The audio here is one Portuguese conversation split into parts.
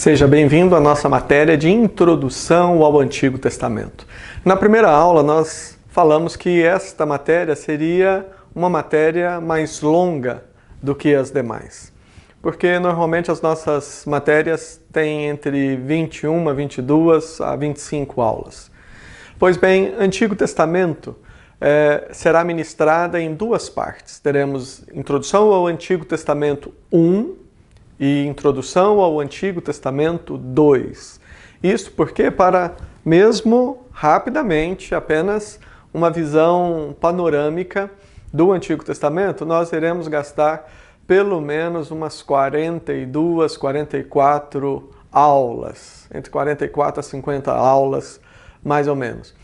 Seja bem-vindo à nossa matéria de introdução ao Antigo Testamento. Na primeira aula, nós falamos que esta matéria seria uma matéria mais longa do que as demais, porque normalmente as nossas matérias têm entre 21, 22 a 25 aulas. Pois bem, Antigo Testamento é, será ministrada em duas partes. Teremos Introdução ao Antigo Testamento 1 e Introdução ao Antigo Testamento 2. Isso porque, para mesmo rapidamente, apenas uma visão panorâmica do Antigo Testamento, nós iremos gastar pelo menos umas 42, 44 aulas, entre 44 a 50 aulas, mais ou menos.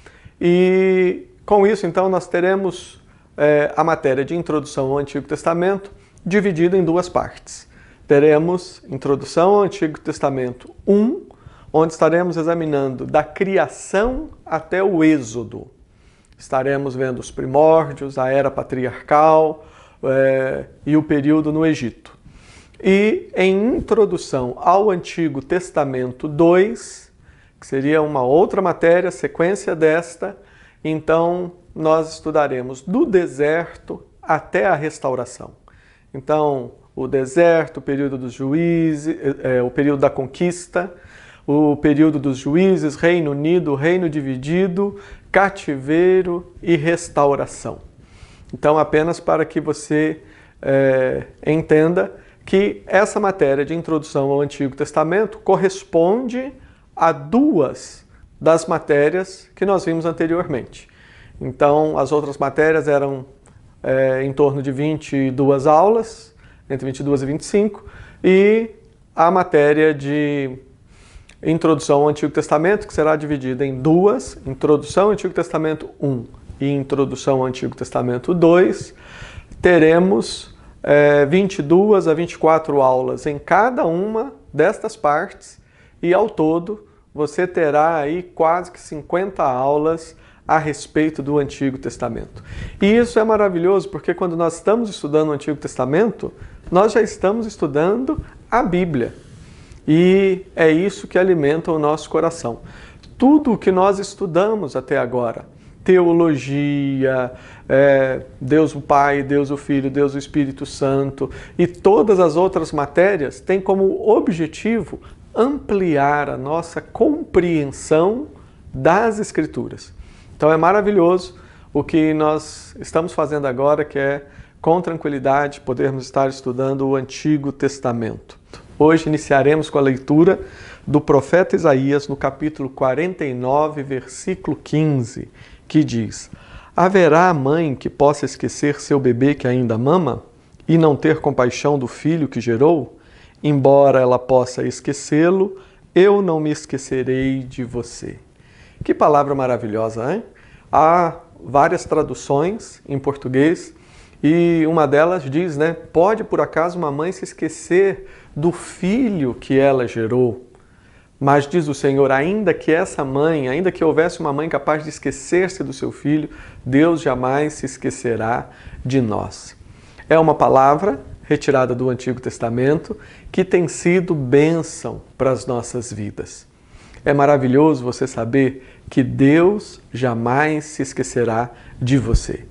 E com isso, então, nós teremos é, a matéria de introdução ao Antigo Testamento dividida em duas partes teremos Introdução ao Antigo Testamento 1, onde estaremos examinando da criação até o Êxodo. Estaremos vendo os primórdios, a era patriarcal é, e o período no Egito. E em Introdução ao Antigo Testamento 2, que seria uma outra matéria, sequência desta, então nós estudaremos do deserto até a restauração. Então, o deserto, o período dos juízes, é, o período da conquista, o período dos juízes, Reino Unido, Reino Dividido, cativeiro e restauração. Então, apenas para que você é, entenda que essa matéria de introdução ao Antigo Testamento corresponde a duas das matérias que nós vimos anteriormente. Então, as outras matérias eram é, em torno de 22 aulas, entre 22 e 25, e a matéria de Introdução ao Antigo Testamento, que será dividida em duas: Introdução ao Antigo Testamento 1 e Introdução ao Antigo Testamento 2. Teremos é, 22 a 24 aulas em cada uma destas partes, e ao todo você terá aí quase que 50 aulas a respeito do Antigo Testamento. E isso é maravilhoso porque quando nós estamos estudando o Antigo Testamento, nós já estamos estudando a Bíblia. E é isso que alimenta o nosso coração. Tudo o que nós estudamos até agora, teologia, é, Deus o Pai, Deus o Filho, Deus o Espírito Santo e todas as outras matérias, tem como objetivo ampliar a nossa compreensão das Escrituras. Então é maravilhoso o que nós estamos fazendo agora, que é com tranquilidade, podermos estar estudando o Antigo Testamento. Hoje iniciaremos com a leitura do profeta Isaías no capítulo 49, versículo 15, que diz: Haverá mãe que possa esquecer seu bebê que ainda mama e não ter compaixão do filho que gerou? Embora ela possa esquecê-lo, eu não me esquecerei de você. Que palavra maravilhosa, hein? Há várias traduções em português e uma delas diz, né? Pode por acaso uma mãe se esquecer do filho que ela gerou? Mas diz o Senhor, ainda que essa mãe, ainda que houvesse uma mãe capaz de esquecer-se do seu filho, Deus jamais se esquecerá de nós. É uma palavra retirada do Antigo Testamento que tem sido bênção para as nossas vidas. É maravilhoso você saber que Deus jamais se esquecerá de você.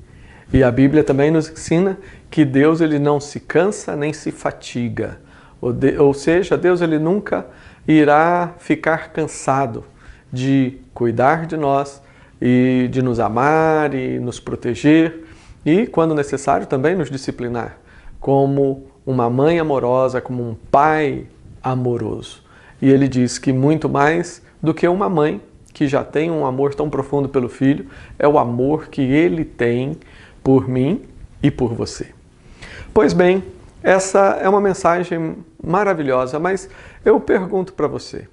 E a Bíblia também nos ensina que Deus ele não se cansa nem se fatiga. Ou, de, ou seja, Deus ele nunca irá ficar cansado de cuidar de nós e de nos amar e nos proteger e, quando necessário, também nos disciplinar, como uma mãe amorosa, como um pai amoroso. E ele diz que muito mais do que uma mãe que já tem um amor tão profundo pelo filho, é o amor que ele tem por mim e por você. Pois bem, essa é uma mensagem maravilhosa, mas eu pergunto para você: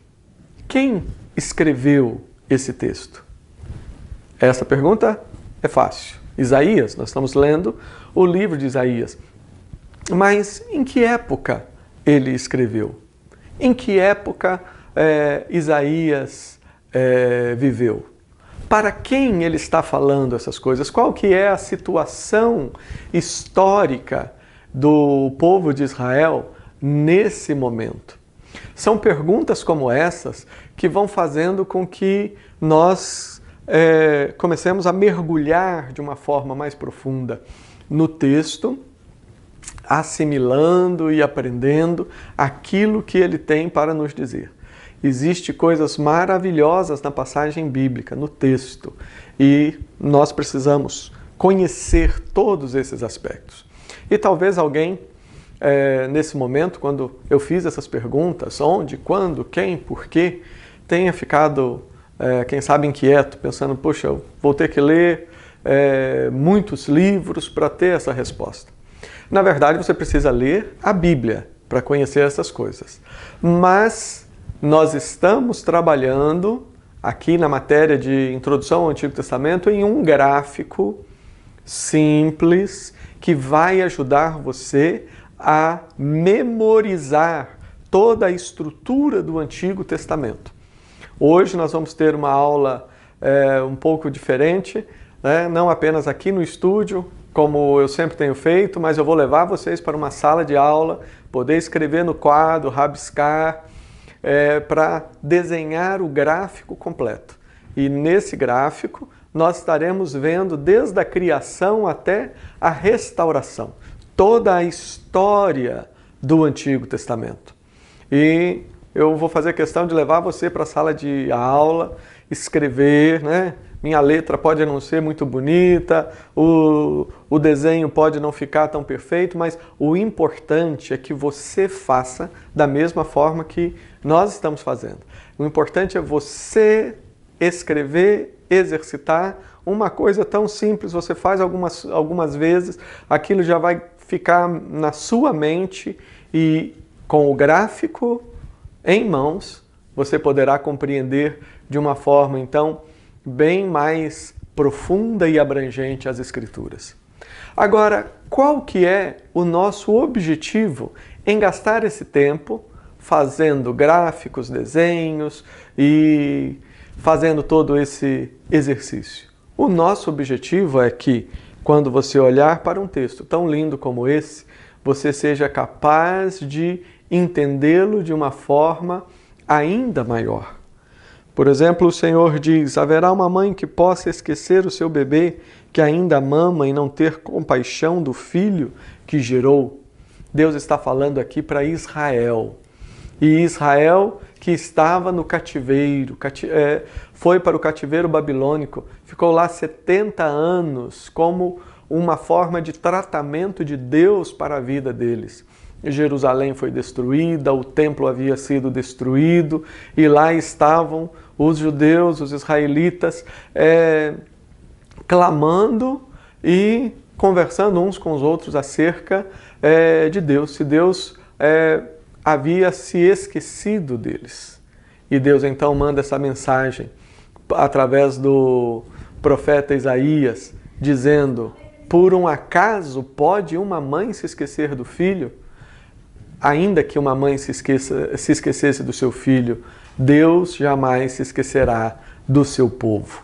quem escreveu esse texto? Essa pergunta é fácil. Isaías, nós estamos lendo o livro de Isaías. Mas em que época ele escreveu? Em que época é, Isaías é, viveu? para quem ele está falando essas coisas, qual que é a situação histórica do povo de Israel nesse momento. São perguntas como essas que vão fazendo com que nós é, comecemos a mergulhar de uma forma mais profunda no texto, assimilando e aprendendo aquilo que ele tem para nos dizer. Existem coisas maravilhosas na passagem bíblica, no texto, e nós precisamos conhecer todos esses aspectos. E talvez alguém, é, nesse momento, quando eu fiz essas perguntas, onde, quando, quem, porquê, tenha ficado, é, quem sabe, inquieto, pensando, poxa, eu vou ter que ler é, muitos livros para ter essa resposta. Na verdade, você precisa ler a Bíblia para conhecer essas coisas. Mas nós estamos trabalhando aqui na matéria de introdução ao Antigo Testamento em um gráfico simples que vai ajudar você a memorizar toda a estrutura do Antigo Testamento. Hoje nós vamos ter uma aula é, um pouco diferente, né? não apenas aqui no estúdio, como eu sempre tenho feito, mas eu vou levar vocês para uma sala de aula, poder escrever no quadro, rabiscar, é, para desenhar o gráfico completo. E nesse gráfico nós estaremos vendo desde a criação até a restauração, toda a história do Antigo Testamento. E eu vou fazer questão de levar você para a sala de aula, escrever, né? minha letra pode não ser muito bonita, o, o desenho pode não ficar tão perfeito, mas o importante é que você faça da mesma forma que nós estamos fazendo. O importante é você escrever, exercitar uma coisa tão simples, você faz algumas, algumas vezes, aquilo já vai ficar na sua mente e com o gráfico em mãos, você poderá compreender de uma forma então bem mais profunda e abrangente às escrituras. Agora, qual que é o nosso objetivo em gastar esse tempo fazendo gráficos, desenhos e fazendo todo esse exercício? O nosso objetivo é que quando você olhar para um texto tão lindo como esse, você seja capaz de entendê-lo de uma forma ainda maior. Por exemplo, o Senhor diz: haverá uma mãe que possa esquecer o seu bebê que ainda mama e não ter compaixão do filho que gerou. Deus está falando aqui para Israel. E Israel, que estava no cativeiro, é, foi para o cativeiro babilônico, ficou lá 70 anos como uma forma de tratamento de Deus para a vida deles. Jerusalém foi destruída, o templo havia sido destruído, e lá estavam os judeus, os israelitas, é, clamando e conversando uns com os outros acerca é, de Deus, se Deus é, havia se esquecido deles. E Deus então manda essa mensagem através do profeta Isaías, dizendo: Por um acaso pode uma mãe se esquecer do filho? ainda que uma mãe se, esqueça, se esquecesse do seu filho, Deus jamais se esquecerá do seu povo.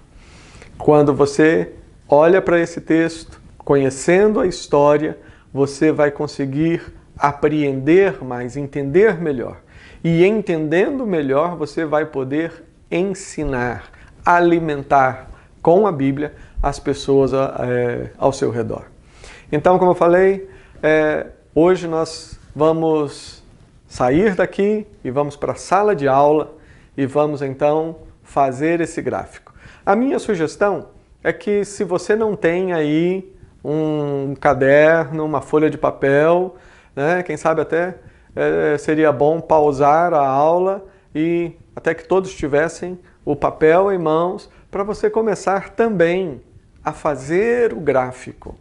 Quando você olha para esse texto, conhecendo a história, você vai conseguir apreender mais, entender melhor. E entendendo melhor, você vai poder ensinar, alimentar com a Bíblia as pessoas é, ao seu redor. Então, como eu falei, é, hoje nós vamos sair daqui e vamos para a sala de aula e vamos então fazer esse gráfico. A minha sugestão é que se você não tem aí um caderno, uma folha de papel, né, quem sabe até é, seria bom pausar a aula e até que todos tivessem o papel em mãos para você começar também a fazer o gráfico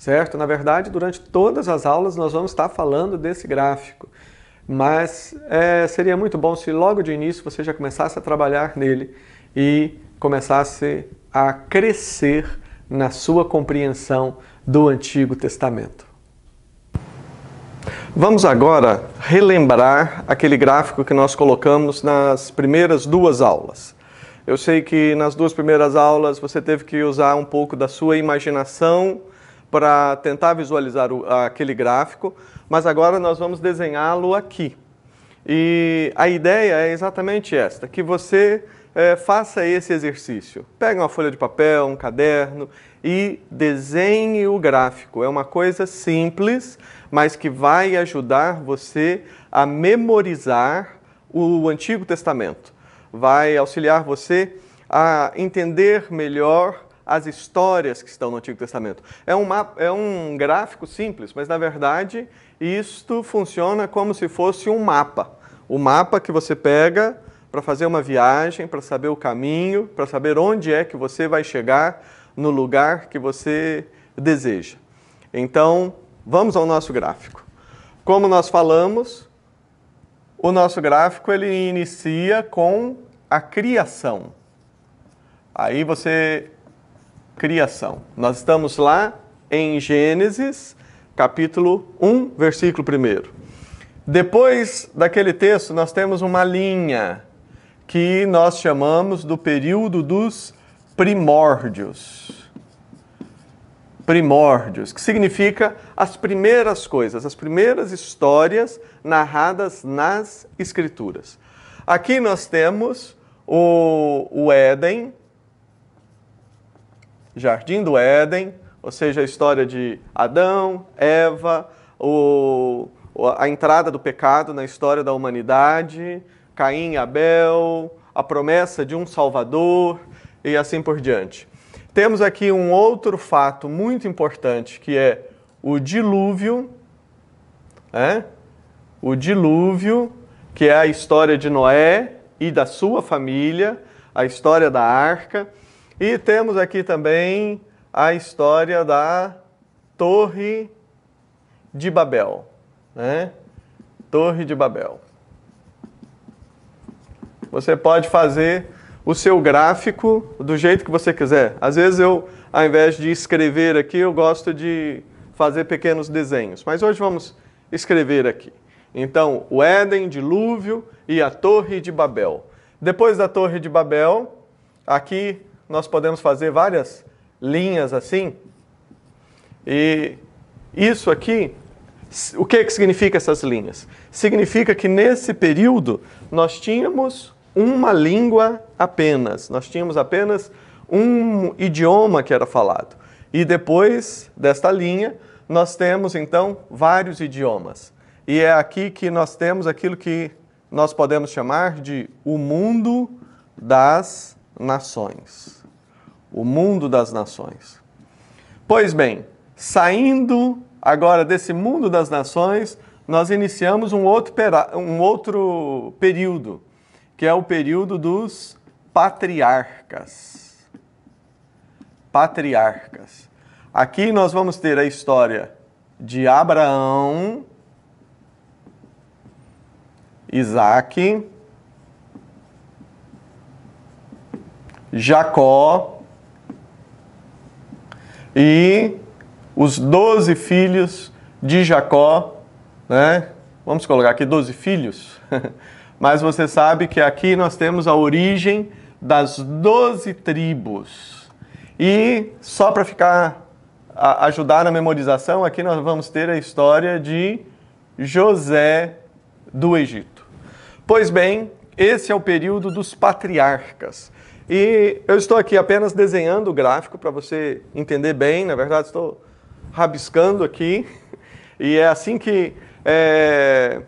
certo? Na verdade, durante todas as aulas nós vamos estar falando desse gráfico, mas é, seria muito bom se logo de início você já começasse a trabalhar nele e começasse a crescer na sua compreensão do Antigo Testamento. Vamos agora relembrar aquele gráfico que nós colocamos nas primeiras duas aulas. Eu sei que nas duas primeiras aulas você teve que usar um pouco da sua imaginação para tentar visualizar o, aquele gráfico, mas agora nós vamos desenhá-lo aqui. E a ideia é exatamente esta, que você é, faça esse exercício. Pegue uma folha de papel, um caderno e desenhe o gráfico. É uma coisa simples, mas que vai ajudar você a memorizar o Antigo Testamento. Vai auxiliar você a entender melhor as histórias que estão no Antigo Testamento. É um, mapa, é um gráfico simples, mas na verdade isto funciona como se fosse um mapa. O mapa que você pega para fazer uma viagem, para saber o caminho, para saber onde é que você vai chegar no lugar que você deseja. Então, vamos ao nosso gráfico. Como nós falamos, o nosso gráfico ele inicia com a criação. Aí você criação. Nós estamos lá em Gênesis, capítulo 1, versículo 1. Depois daquele texto, nós temos uma linha que nós chamamos do período dos primórdios. Primórdios, que significa as primeiras coisas, as primeiras histórias narradas nas Escrituras. Aqui nós temos o, o Éden, Jardim do Éden, ou seja, a história de Adão, Eva, o, a entrada do pecado na história da humanidade, Caim e Abel, a promessa de um Salvador e assim por diante. Temos aqui um outro fato muito importante que é o dilúvio, né? o dilúvio, que é a história de Noé e da sua família, a história da arca. E temos aqui também a história da Torre de Babel. Né? Torre de Babel. Você pode fazer o seu gráfico do jeito que você quiser. Às vezes eu, ao invés de escrever aqui, eu gosto de fazer pequenos desenhos. Mas hoje vamos escrever aqui. Então, o Éden, dilúvio e a Torre de Babel. Depois da Torre de Babel, aqui nós podemos fazer várias linhas assim. E isso aqui, o que, que significa essas linhas? Significa que nesse período nós tínhamos uma língua apenas, nós tínhamos apenas um idioma que era falado. E depois desta linha, nós temos então vários idiomas. E é aqui que nós temos aquilo que nós podemos chamar de o mundo das nações o mundo das nações. Pois bem, saindo agora desse mundo das nações, nós iniciamos um outro, um outro período, que é o período dos patriarcas. Patriarcas. Aqui nós vamos ter a história de Abraão, Isaac, Jacó, e os doze filhos de Jacó, né? Vamos colocar aqui doze filhos. Mas você sabe que aqui nós temos a origem das doze tribos. E só para ficar a ajudar na memorização, aqui nós vamos ter a história de José do Egito. Pois bem, esse é o período dos patriarcas. E eu estou aqui apenas desenhando o gráfico para você entender bem. Na verdade, estou rabiscando aqui. E é assim que é,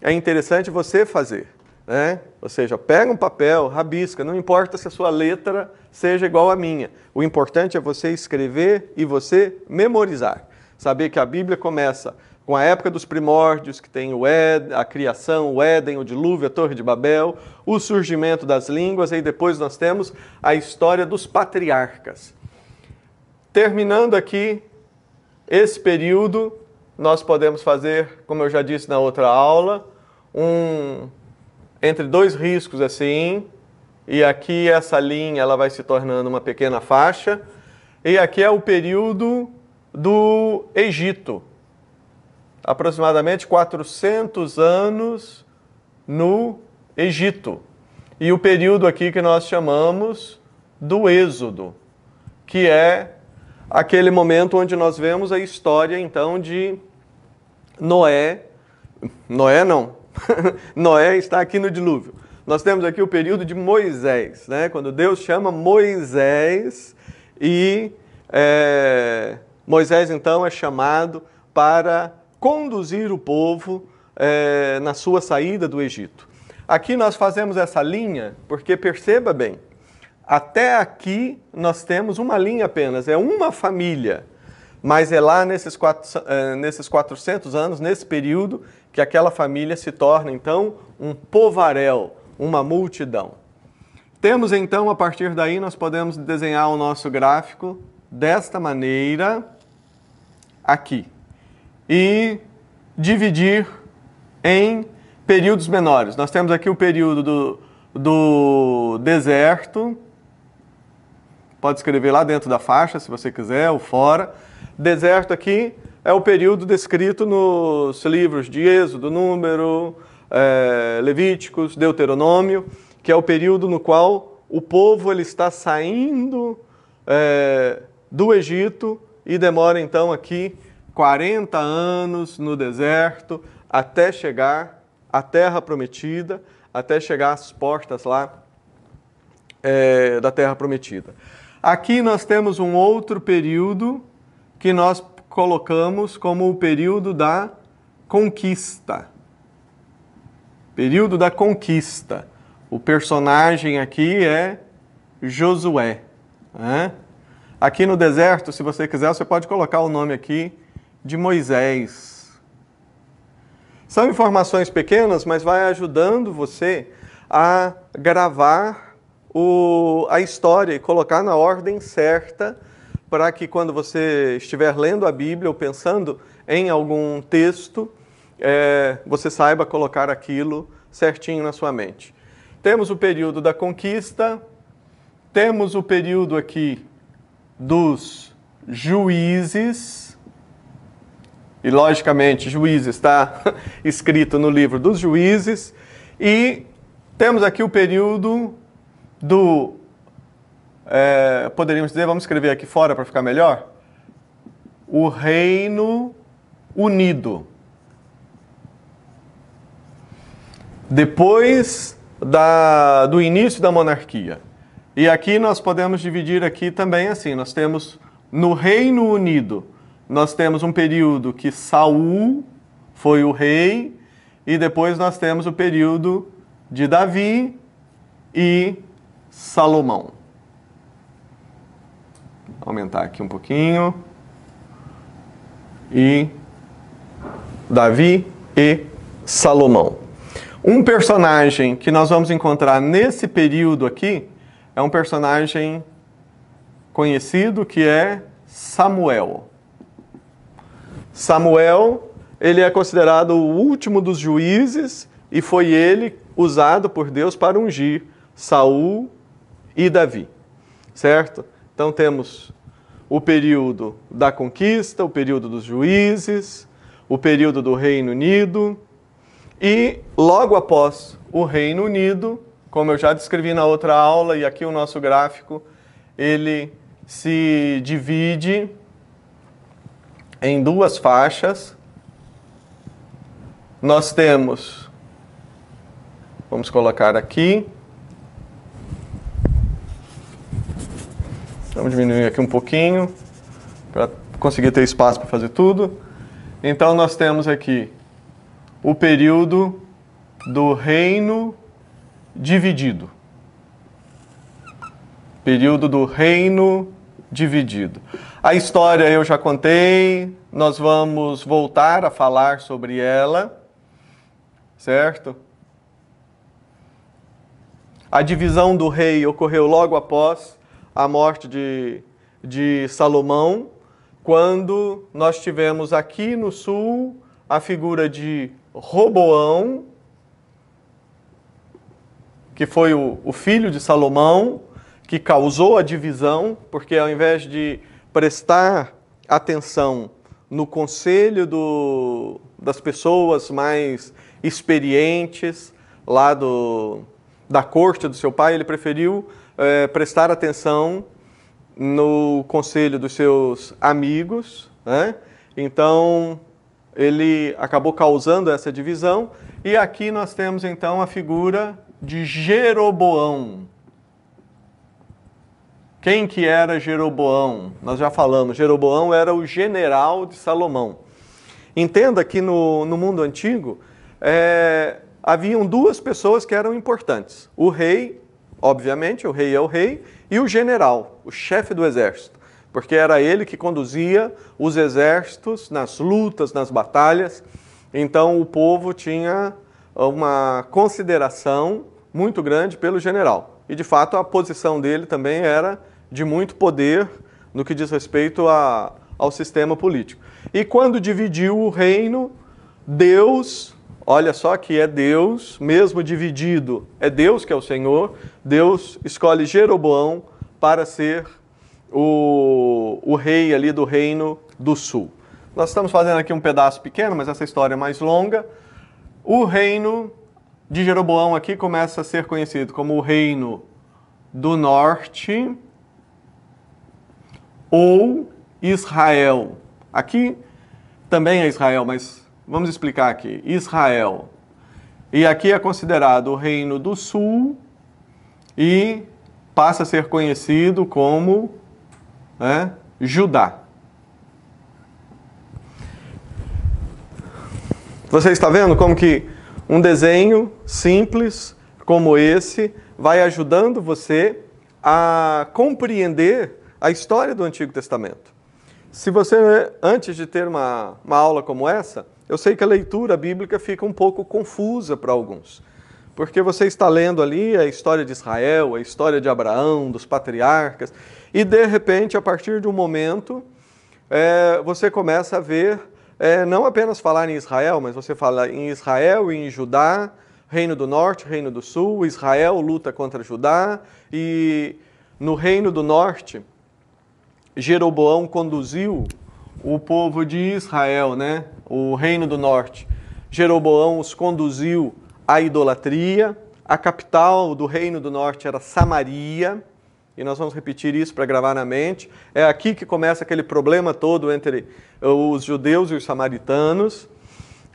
é interessante você fazer. Né? Ou seja, pega um papel, rabisca, não importa se a sua letra seja igual à minha. O importante é você escrever e você memorizar. Saber que a Bíblia começa com a época dos primórdios, que tem o Ed, a criação, o Éden, o dilúvio, a Torre de Babel, o surgimento das línguas, e depois nós temos a história dos patriarcas. Terminando aqui esse período, nós podemos fazer, como eu já disse na outra aula, um entre dois riscos assim, e aqui essa linha ela vai se tornando uma pequena faixa, e aqui é o período do Egito aproximadamente 400 anos no Egito. E o período aqui que nós chamamos do Êxodo, que é aquele momento onde nós vemos a história então de Noé. Noé não. Noé está aqui no dilúvio. Nós temos aqui o período de Moisés, né? quando Deus chama Moisés e é, Moisés então é chamado para conduzir o povo é, na sua saída do Egito. Aqui nós fazemos essa linha, porque perceba bem, até aqui nós temos uma linha apenas, é uma família. Mas é lá nesses, quatro, eh, nesses 400 anos, nesse período, que aquela família se torna então um povaréu, uma multidão. Temos então, a partir daí, nós podemos desenhar o nosso gráfico desta maneira aqui e dividir em períodos menores. Nós temos aqui o período do, do deserto, pode escrever lá dentro da faixa, se você quiser, ou fora. Deserto aqui é o período descrito nos livros de Êxodo, Número, é, Levíticos, Deuteronômio, que é o período no qual o povo ele está saindo é, do Egito e demora então aqui 40 anos no deserto até chegar à terra prometida, até chegar às portas lá é, da terra prometida. Aqui nós temos um outro período que nós colocamos como o período da conquista. Período da conquista. O personagem aqui é Josué. Né? Aqui no deserto, se você quiser, você pode colocar o nome aqui de Moisés. São informações pequenas, mas vai ajudando você a gravar o, a história e colocar na ordem certa para que quando você estiver lendo a Bíblia ou pensando em algum texto, é, você saiba colocar aquilo certinho na sua mente. Temos o período da conquista, temos o período aqui dos juízes, e logicamente juízes está escrito no livro dos juízes, e temos aqui o período do. É, poderíamos dizer, vamos escrever aqui fora para ficar melhor? O Reino Unido. Depois da, do início da monarquia. E aqui nós podemos dividir aqui também assim, nós temos no Reino Unido nós temos um período que Saul foi o rei e depois nós temos o período de Davi e Salomão. Vou aumentar aqui um pouquinho. E Davi e Salomão. Um personagem que nós vamos encontrar nesse período aqui é um personagem conhecido que é Samuel. Samuel, ele é considerado o último dos juízes e foi ele usado por Deus para ungir Saul e Davi. Certo? Então temos o período da conquista, o período dos juízes, o período do Reino Unido e logo após o Reino Unido, como eu já descrevi na outra aula e aqui o nosso gráfico, ele se divide em duas faixas. Nós temos, vamos colocar aqui, vamos diminuir aqui um pouquinho para conseguir ter espaço para fazer tudo. Então nós temos aqui o período do reino dividido. Período do reino dividido. A história eu já contei, nós vamos voltar a falar sobre ela, certo? A divisão do rei ocorreu logo após a morte de, de Salomão, quando nós tivemos aqui no sul a figura de Roboão, que foi o, o filho de Salomão, que causou a divisão, porque ao invés de prestar atenção no conselho do, das pessoas mais experientes lá do, da corte do seu pai, ele preferiu é, prestar atenção no conselho dos seus amigos. Né? Então, ele acabou causando essa divisão. E aqui nós temos então a figura de Jeroboão. Quem que era Jeroboão? Nós já falamos, Jeroboão era o general de Salomão. Entenda que no, no mundo antigo é, haviam duas pessoas que eram importantes. O rei, obviamente, o rei é o rei, e o general, o chefe do exército, porque era ele que conduzia os exércitos nas lutas, nas batalhas. Então o povo tinha uma consideração muito grande pelo general. E de fato a posição dele também era de muito poder no que diz respeito a, ao sistema político. E quando dividiu o reino, Deus, olha só que é Deus, mesmo dividido, é Deus que é o Senhor, Deus escolhe Jeroboão para ser o, o rei ali do reino do sul. Nós estamos fazendo aqui um pedaço pequeno, mas essa história é mais longa. O reino de Jeroboão aqui começa a ser conhecido como o reino do norte, ou Israel. Aqui também é Israel, mas vamos explicar aqui. Israel. E aqui é considerado o Reino do Sul e passa a ser conhecido como né, Judá. Você está vendo como que um desenho simples como esse vai ajudando você a compreender a história do Antigo Testamento. Se você, antes de ter uma, uma aula como essa, eu sei que a leitura bíblica fica um pouco confusa para alguns, porque você está lendo ali a história de Israel, a história de Abraão, dos patriarcas, e de repente, a partir de um momento, é, você começa a ver, é, não apenas falar em Israel, mas você fala em Israel e em Judá, Reino do Norte, Reino do Sul, Israel luta contra Judá, e no Reino do Norte, Jeroboão conduziu o povo de Israel, né? o reino do norte. Jeroboão os conduziu à idolatria. A capital do reino do norte era Samaria. E nós vamos repetir isso para gravar na mente. É aqui que começa aquele problema todo entre eh, os judeus e os samaritanos.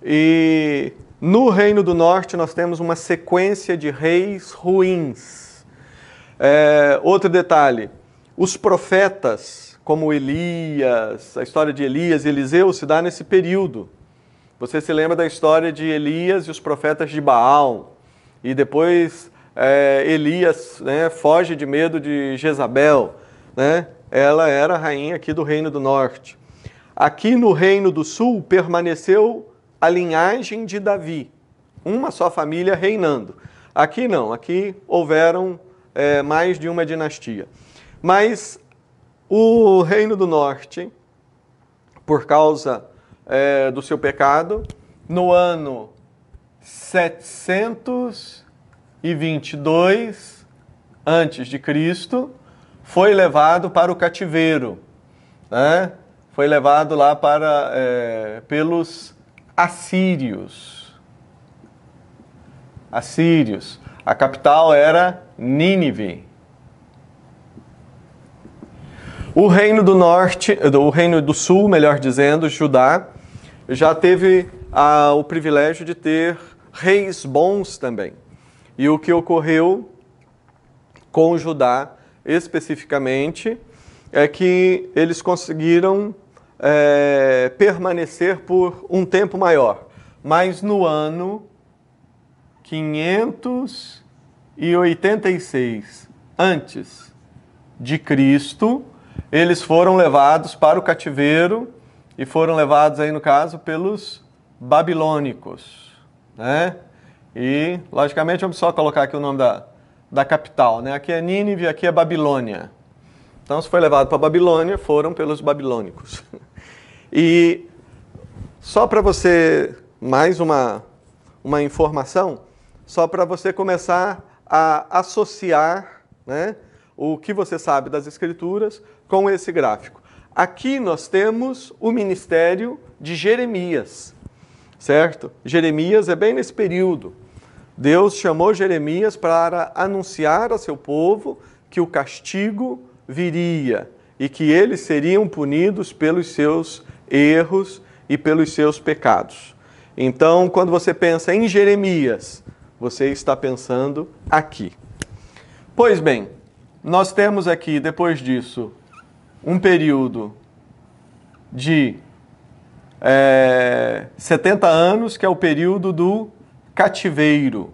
E no reino do norte nós temos uma sequência de reis ruins. É, outro detalhe: os profetas como Elias, a história de Elias e Eliseu se dá nesse período. Você se lembra da história de Elias e os profetas de Baal, e depois é, Elias né, foge de medo de Jezabel, né? ela era rainha aqui do Reino do Norte. Aqui no Reino do Sul permaneceu a linhagem de Davi, uma só família reinando. Aqui não, aqui houveram é, mais de uma dinastia. Mas o reino do norte, por causa é, do seu pecado, no ano 722 antes de Cristo, foi levado para o cativeiro, né? foi levado lá para é, pelos assírios. Assírios. A capital era Nínive. O reino do norte, o reino do sul, melhor dizendo, Judá, já teve ah, o privilégio de ter reis bons também. E o que ocorreu com Judá especificamente é que eles conseguiram é, permanecer por um tempo maior. Mas no ano 586 antes de Cristo, eles foram levados para o cativeiro e foram levados aí no caso pelos babilônicos, né? E logicamente vamos só colocar aqui o nome da, da capital, né? Aqui é Nínive, aqui é Babilônia. Então se foi levado para Babilônia, foram pelos babilônicos. E só para você mais uma uma informação, só para você começar a associar, né? o que você sabe das Escrituras com esse gráfico. Aqui nós temos o ministério de Jeremias, certo? Jeremias é bem nesse período. Deus chamou Jeremias para anunciar a seu povo que o castigo viria e que eles seriam punidos pelos seus erros e pelos seus pecados. Então, quando você pensa em Jeremias, você está pensando aqui. Pois bem, nós temos aqui, depois disso, um período de é, 70 anos, que é o período do cativeiro.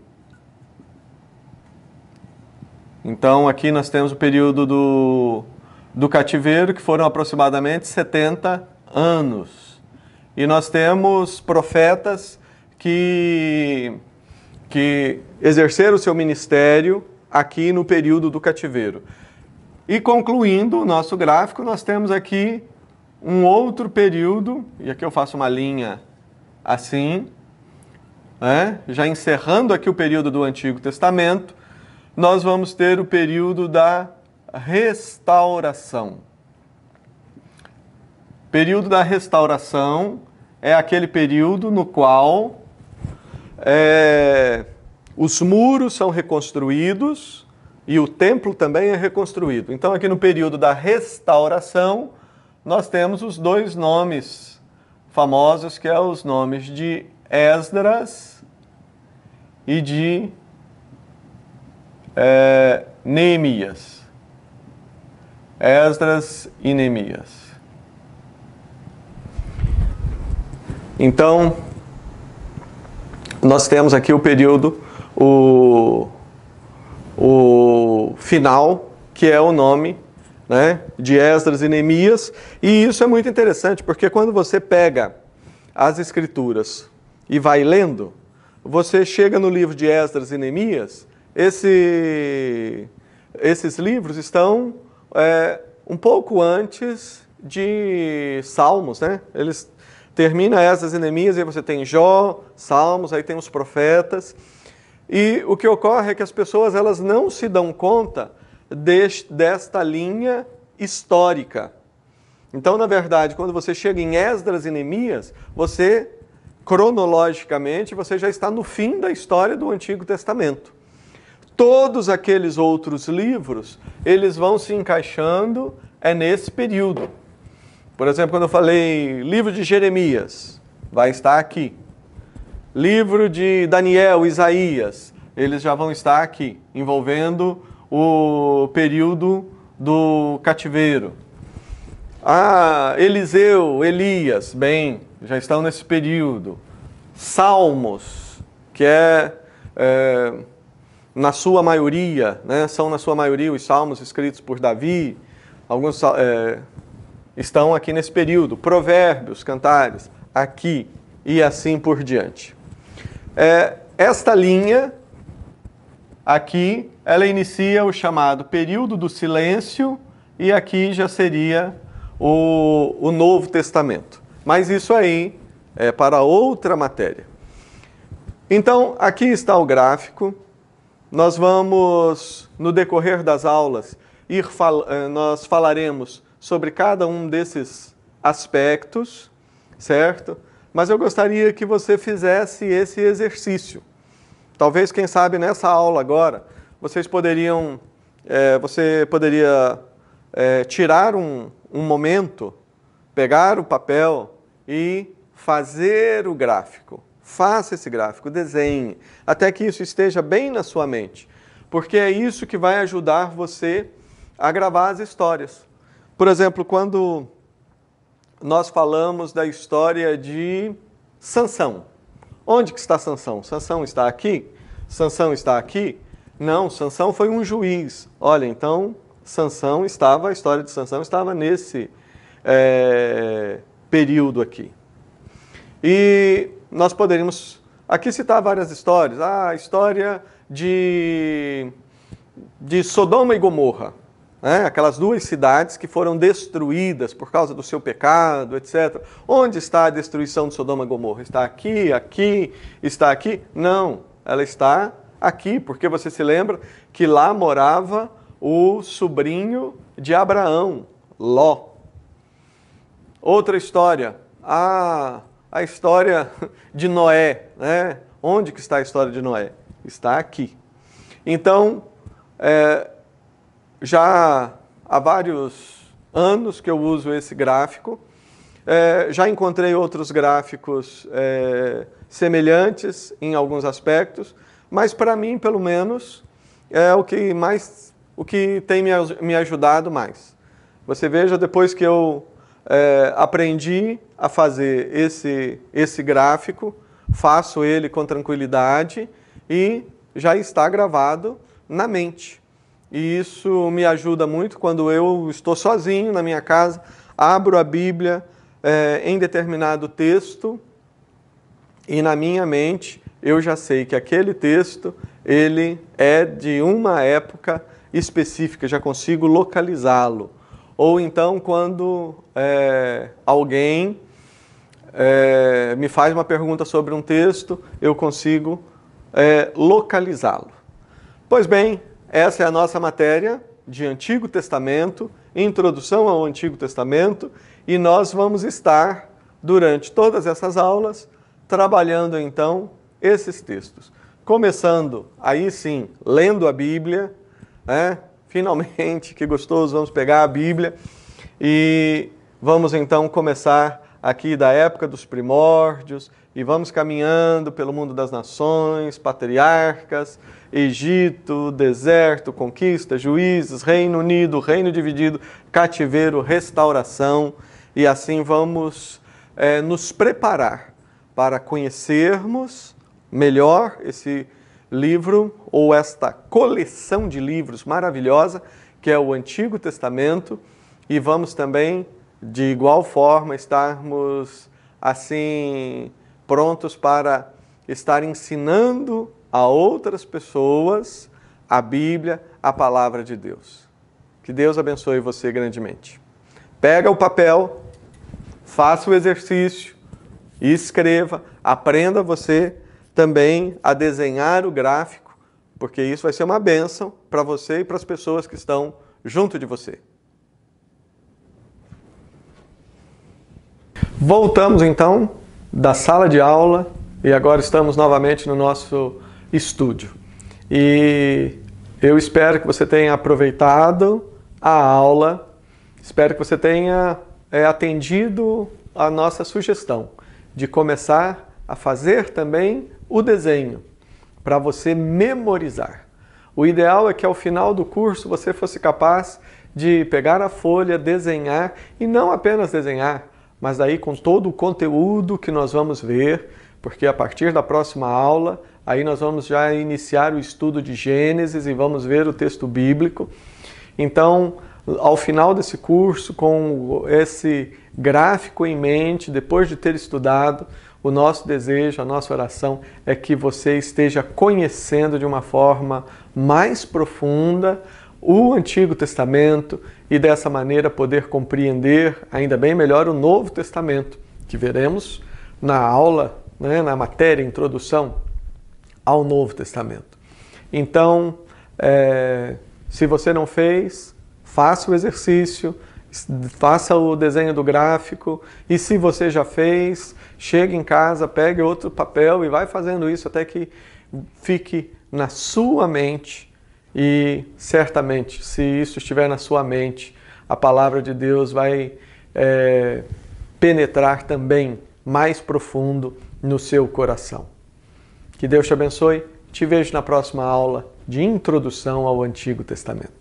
Então, aqui nós temos o período do, do cativeiro, que foram aproximadamente 70 anos. E nós temos profetas que, que exerceram o seu ministério aqui no período do cativeiro. E concluindo o nosso gráfico, nós temos aqui um outro período, e aqui eu faço uma linha assim, né? já encerrando aqui o período do Antigo Testamento, nós vamos ter o período da restauração. Período da restauração é aquele período no qual é, os muros são reconstruídos e o templo também é reconstruído. Então, aqui no período da restauração, nós temos os dois nomes famosos, que são é os nomes de Esdras e de é, Neemias. Esdras e Neemias. Então, nós temos aqui o período o, o final, que é o nome né, de Esdras e Neemias. E isso é muito interessante, porque quando você pega as escrituras e vai lendo, você chega no livro de Esdras e Neemias, esse, esses livros estão é, um pouco antes de Salmos, né? Eles termina Esdras e Neemias, aí você tem Jó, Salmos, aí tem os profetas. E o que ocorre é que as pessoas elas não se dão conta deste, desta linha histórica. Então, na verdade, quando você chega em Esdras e Neemias, você cronologicamente você já está no fim da história do Antigo Testamento. Todos aqueles outros livros, eles vão se encaixando é nesse período. Por exemplo, quando eu falei livro de Jeremias, vai estar aqui livro de Daniel, Isaías, eles já vão estar aqui, envolvendo o período do cativeiro. Ah, Eliseu, Elias, bem, já estão nesse período. Salmos, que é, é na sua maioria, né, são na sua maioria os salmos escritos por Davi, alguns é, estão aqui nesse período. Provérbios, cantares, aqui e assim por diante. É, esta linha aqui, ela inicia o chamado período do silêncio e aqui já seria o, o Novo Testamento. Mas isso aí é para outra matéria. Então, aqui está o gráfico. Nós vamos, no decorrer das aulas, ir fal eh, nós falaremos sobre cada um desses aspectos, certo? mas eu gostaria que você fizesse esse exercício. Talvez, quem sabe, nessa aula agora, vocês poderiam, é, você poderia é, tirar um, um momento, pegar o papel e fazer o gráfico. Faça esse gráfico, desenhe, até que isso esteja bem na sua mente, porque é isso que vai ajudar você a gravar as histórias. Por exemplo, quando nós falamos da história de Sansão. Onde que está Sansão? Sansão está aqui? Sansão está aqui? Não, Sansão foi um juiz. Olha, então Sansão estava, a história de Sansão estava nesse é, período aqui. E nós poderíamos aqui citar várias histórias. Ah, a história de, de Sodoma e Gomorra né? aquelas duas cidades que foram destruídas por causa do seu pecado, etc. Onde está a destruição de Sodoma e Gomorra? Está aqui, aqui, está aqui? Não, ela está aqui, porque você se lembra que lá morava o sobrinho de Abraão, Ló. Outra história, a, ah, a história de Noé. Né? Onde que está a história de Noé? Está aqui. Então, é, já há vários anos que eu uso esse gráfico. É, já encontrei outros gráficos é, semelhantes em alguns aspectos, mas para mim, pelo menos, é o que mais, o que tem me, me ajudado mais. Você veja depois que eu é, aprendi a fazer esse esse gráfico, faço ele com tranquilidade e já está gravado na mente. E isso me ajuda muito quando eu estou sozinho na minha casa, abro a Bíblia é, em determinado texto e na minha mente eu já sei que aquele texto ele é de uma época específica, já consigo localizá-lo. Ou então quando é, alguém é, me faz uma pergunta sobre um texto, eu consigo localizá-lo. Pois bem, essa é a nossa matéria de Antigo Testamento, introdução ao Antigo Testamento, e nós vamos estar, durante todas essas aulas, trabalhando então esses textos. Começando, aí sim, lendo a Bíblia, né? finalmente, que gostoso, vamos pegar a Bíblia e vamos então começar aqui da época dos primórdios e vamos caminhando pelo mundo das nações, patriarcas, Egito, deserto, conquista, juízes, Reino Unido, Reino Dividido, cativeiro, restauração, e assim vamos é, nos preparar para conhecermos melhor esse livro ou esta coleção de livros maravilhosa que é o Antigo Testamento e vamos também de igual forma estarmos assim prontos para estar ensinando a outras pessoas a Bíblia, a palavra de Deus. Que Deus abençoe você grandemente. Pega o papel, faça o exercício e escreva, aprenda você também a desenhar o gráfico, porque isso vai ser uma benção para você e para as pessoas que estão junto de você. Voltamos então da sala de aula e agora estamos novamente no nosso estúdio. E eu espero que você tenha aproveitado a aula, espero que você tenha é, atendido a nossa sugestão de começar a fazer também o desenho para você memorizar. O ideal é que ao final do curso você fosse capaz de pegar a folha, desenhar e não apenas desenhar, mas daí com todo o conteúdo que nós vamos ver, porque a partir da próxima aula, aí nós vamos já iniciar o estudo de Gênesis e vamos ver o texto bíblico. Então, ao final desse curso, com esse gráfico em mente, depois de ter estudado, o nosso desejo, a nossa oração é que você esteja conhecendo de uma forma mais profunda o Antigo Testamento e dessa maneira poder compreender ainda bem melhor o Novo Testamento, que veremos na aula, né, na matéria Introdução ao Novo Testamento. Então, é, se você não fez, faça o exercício, faça o desenho do gráfico e se você já fez, chegue em casa, pegue outro papel e vai fazendo isso até que fique na sua mente e certamente, se isso estiver na sua mente, a palavra de Deus vai é, penetrar também mais profundo no seu coração. Que Deus te abençoe. Te vejo na próxima aula de introdução ao Antigo Testamento.